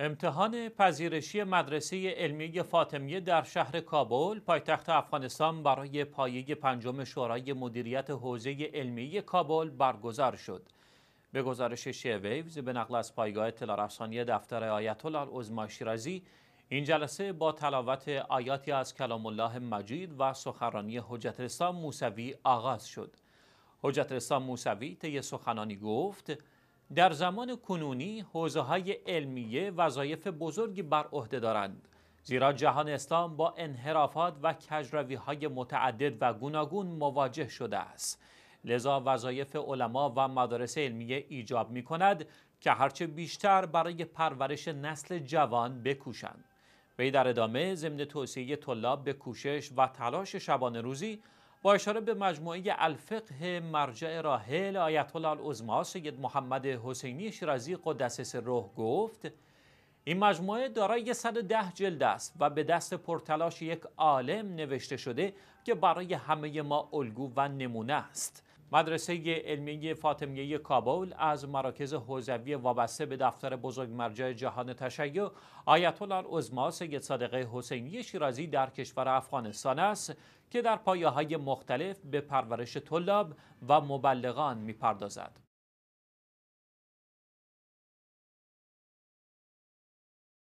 امتحان پذیرشی مدرسه علمی فاطمیه در شهر کابل پایتخت افغانستان برای پایه پنجم شورای مدیریت حوزه علمی کابل برگزار شد. به گزارش ویوز، به نقل از پایگاه تلارفسانی دفتر آیت الله العظما شیرازی این جلسه با تلاوت آیاتی از کلام الله مجید و سخنرانی حجت الاسلام موسوی آغاز شد. حجت موسوی طی سخنانی گفت: در زمان کنونی حوزه های علمیه وظایف بزرگی بر عهده دارند زیرا جهان اسلام با انحرافات و کجروی های متعدد و گوناگون مواجه شده است لذا وظایف علما و مدارس علمیه ایجاب می کند که هرچه بیشتر برای پرورش نسل جوان بکوشند وی در ادامه ضمن توصیه طلاب به کوشش و تلاش شبانه روزی با اشاره به مجموعه الفقه مرجع راهل آیت الله العظما سید محمد حسینی شیرازی قدس سره گفت این مجموعه دارای 110 جلد است و به دست پرتلاش یک عالم نوشته شده که برای همه ما الگو و نمونه است مدرسه علمی فاطمیه کابل از مراکز حوزوی وابسته به دفتر بزرگ مرجع جهان تشیع آیت الله عظما سید صادقه حسینی شیرازی در کشور افغانستان است که در پایه های مختلف به پرورش طلاب و مبلغان میپردازد.